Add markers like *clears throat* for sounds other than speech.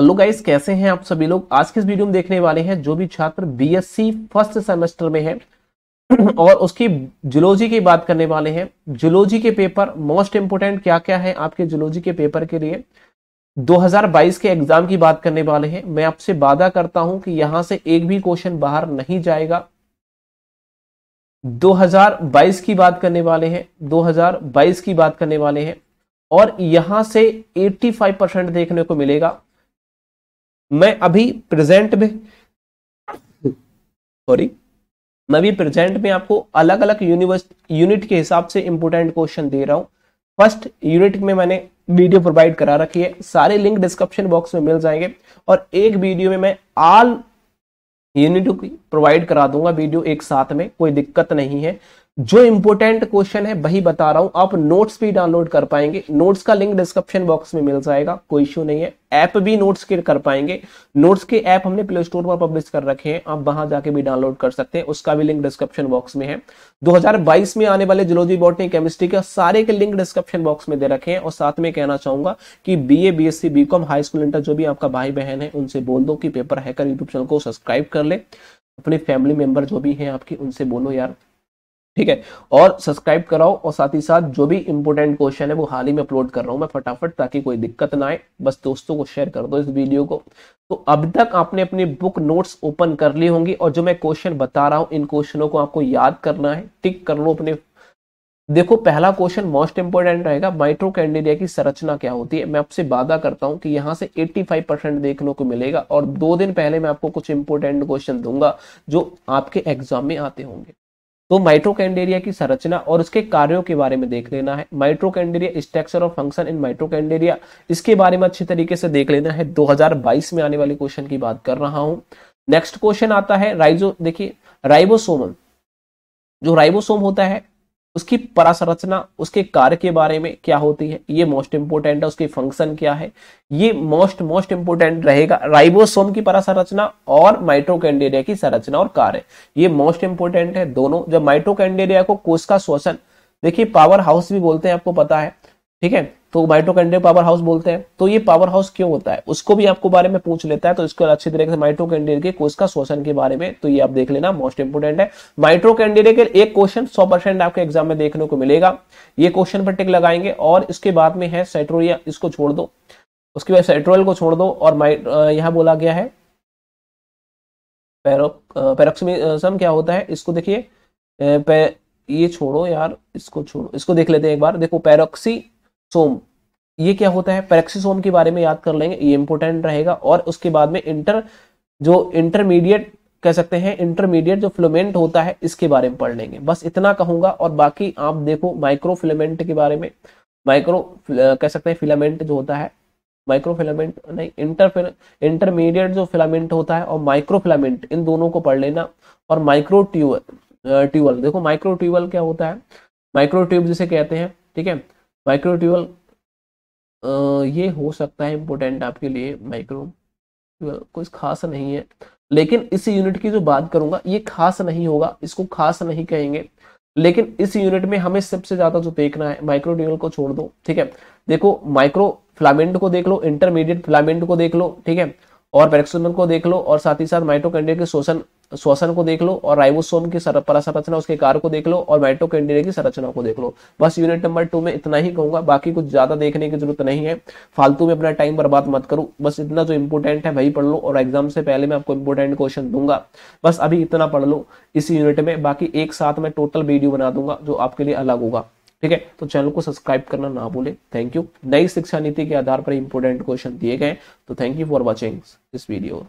hello guys कैसे हैं आप सभी लोग आज के इस वीडियो में देखने वाले हैं जो भी छात्र बीएससी फर्स्ट सेमेस्टर में है *clears throat* और उसकी जुलोजी की बात करने वाले हैं जुलोजी के पेपर मोस्ट इंपोर्टेंट क्या क्या है आपके जुलोजी के पेपर के लिए 2022 के एग्जाम की बात करने वाले हैं मैं आपसे वादा करता हूं कि यहां से एक भी क्वेश्चन बाहर नहीं जाएगा 2022 की बात करने वाले हैं 2022 की बात करने वाले हैं और यहां से 85 परसेंट देखने को मिलेगा मैं अभी प्रेजेंट में सॉरी मैं अभी प्रेजेंट में आपको अलग अलग यूनिवर्स यूनिट के हिसाब से इंपोर्टेंट क्वेश्चन दे रहा हूं फर्स्ट यूनिट में मैंने वीडियो प्रोवाइड करा रखी है सारे लिंक डिस्क्रिप्शन बॉक्स में मिल जाएंगे और एक वीडियो में मैं ऑल यूनिट प्रोवाइड करा दूंगा वीडियो एक साथ में कोई दिक्कत नहीं है जो इंपोर्टेंट क्वेश्चन है वही बता रहा हूं आप नोट्स भी डाउनलोड कर पाएंगे नोट्स का लिंक डिस्क्रिप्शन बॉक्स में मिल जाएगा कोई इश्यू नहीं है ऐप भी नोट्स के कर पाएंगे नोट्स के ऐप हमने प्ले स्टोर पर पब्लिश कर रखे हैं आप वहां जाके भी डाउनलोड कर सकते हैं उसका भी लिंक डिस्क्रिप्शन बॉक्स में है 2022 में आने वाले जियोलॉजी बॉटनी केमिस्ट्री का सारे के लिंक डिस्क्रिप्शन बॉक्स में दे रखे हैं और साथ में कहना चाहूंगा कि B A B S C BCom high school inter जो भी आपका भाई बहन है उनसे बोल दो कि पेपर हैकर यूट्यूब चैनल को सब्सक्राइब कर ले अपने फैमिली मेंबर जो भी हैं आपकी उनसे बोलो यार ठीक है और सब्सक्राइब कराओ और साथ ही साथ जो भी इंपोर्टेंट क्वेश्चन है वो हाल ही में अपलोड कर रहा हूं मैं फटाफट ताकि कोई दिक्कत ना आए बस दोस्तों को शेयर कर दो इस वीडियो को तो अब तक आपने अपनी बुक नोट्स ओपन कर ली होंगी और जो मैं क्वेश्चन बता रहा हूं इन क्वेश्चनों को आपको याद करना है टिक कर लो अपने देखो पहला क्वेश्चन मोस्ट इंपोर्टेंट रहेगा माइट्रो कैंडिडिया की संरचना क्या होती है मैं आपसे वादा करता हूं कि यहां से 85 परसेंट देखने को मिलेगा और दो दिन पहले मैं आपको कुछ इंपोर्टेंट क्वेश्चन दूंगा जो आपके एग्जाम में आते होंगे तो माइट्रोकैंडेरिया की संरचना और उसके कार्यों के बारे में देख लेना है माइट्रोकैंडेरिया स्ट्रक्चर और फंक्शन इन माइट्रोकैंडेरिया इसके बारे में अच्छे तरीके से देख लेना है 2022 में आने वाले क्वेश्चन की बात कर रहा हूं नेक्स्ट क्वेश्चन आता है राइजो देखिए राइबोसोम जो राइबोसोम होता है उसकी परासंरचना उसके कार्य के बारे में क्या होती है ये मोस्ट इंपोर्टेंट है उसकी फंक्शन क्या है ये मोस्ट मोस्ट इंपोर्टेंट रहेगा राइबोसोम की परासंरचना और माइट्रोकैंडेरिया की संरचना और कार्य ये मोस्ट इंपोर्टेंट है दोनों जब माइट्रोकैंडेरिया को कोष का शोषण देखिए पावर हाउस भी बोलते हैं आपको पता है ठीक है तो माइटोकॉन्ड्रियल पावर हाउस बोलते हैं तो ये पावर हाउस क्यों होता है उसको भी आपको बारे में पूछ लेता है तो इसको अच्छी तरीके से माइटोकॉन्ड्रियल के कोष का शोषण के बारे में तो ये आप देख लेना मोस्ट इंपोर्टेंट है माइटोकॉन्ड्रिया के एक क्वेश्चन सौ आपके एग्जाम में देखने को मिलेगा ये क्वेश्चन पर टिक लगाएंगे और इसके बाद में है सेट्रोलिया इसको छोड़ दो उसके बाद सेट्रोल को छोड़ दो और माइट यहाँ बोला गया है पैरोक्सम क्या होता है इसको देखिए ये छोड़ो यार इसको छोड़ो इसको देख लेते हैं एक बार देखो पैरोक्सी सोम ये क्या होता है पैरेक्सीसोम के बारे में याद कर लेंगे ये इंपॉर्टेंट रहेगा और उसके बाद में इंटर जो इंटरमीडिएट कह सकते हैं इंटरमीडिएट जो फिलोमेंट होता है इसके बारे में पढ़ लेंगे बस इतना कहूंगा और बाकी आप देखो माइक्रो फिलामेंट के बारे में माइक्रो कह सकते हैं फिलामेंट जो होता है माइक्रो फिलामेंट नहीं इंटर इंटरमीडिएट जो फिलामेंट होता है और माइक्रो फिलामेंट इन दोनों को पढ़ लेना और माइक्रो ट्यूबल ट्यूबल देखो माइक्रो ट्यूबल क्या होता है माइक्रो ट्यूब जिसे कहते हैं ठीक है माइक्रोट्यूबल ये हो सकता है इम्पोर्टेंट आपके लिए माइक्रो ट्यूबल कुछ खास नहीं है लेकिन इस यूनिट की जो बात करूंगा ये खास नहीं होगा इसको खास नहीं कहेंगे लेकिन इस यूनिट में हमें सबसे ज्यादा जो देखना है माइक्रो ट्यूबल को छोड़ दो ठीक है देखो माइक्रो फ्लामेंट को देख लो इंटरमीडिएट फ्लामेंट को देख लो ठीक है और पैक्सोनल को देख लो और साथ ही साथ माइटोकॉन्ड्रिया के शोषण श्वसन को देख लो और राइबोसोम की संरचना उसके कार को देख लो और माइटोकॉन्ड्रिया की संरचना को देख लो बस यूनिट नंबर टू में इतना ही कहूंगा बाकी कुछ ज्यादा देखने की जरूरत नहीं है फालतू में अपना टाइम बर्बाद मत करो बस इतना जो इंपोर्टेंट है वही पढ़ लो और एग्जाम से पहले मैं आपको इंपोर्टेंट क्वेश्चन दूंगा बस अभी इतना पढ़ लो इस यूनिट में बाकी एक साथ में टोटल वीडियो बना दूंगा जो आपके लिए अलग होगा ठीक है तो चैनल को सब्सक्राइब करना ना भूले थैंक यू नई शिक्षा नीति के आधार पर इंपोर्टेंट क्वेश्चन दिए गए तो thank you for watching this video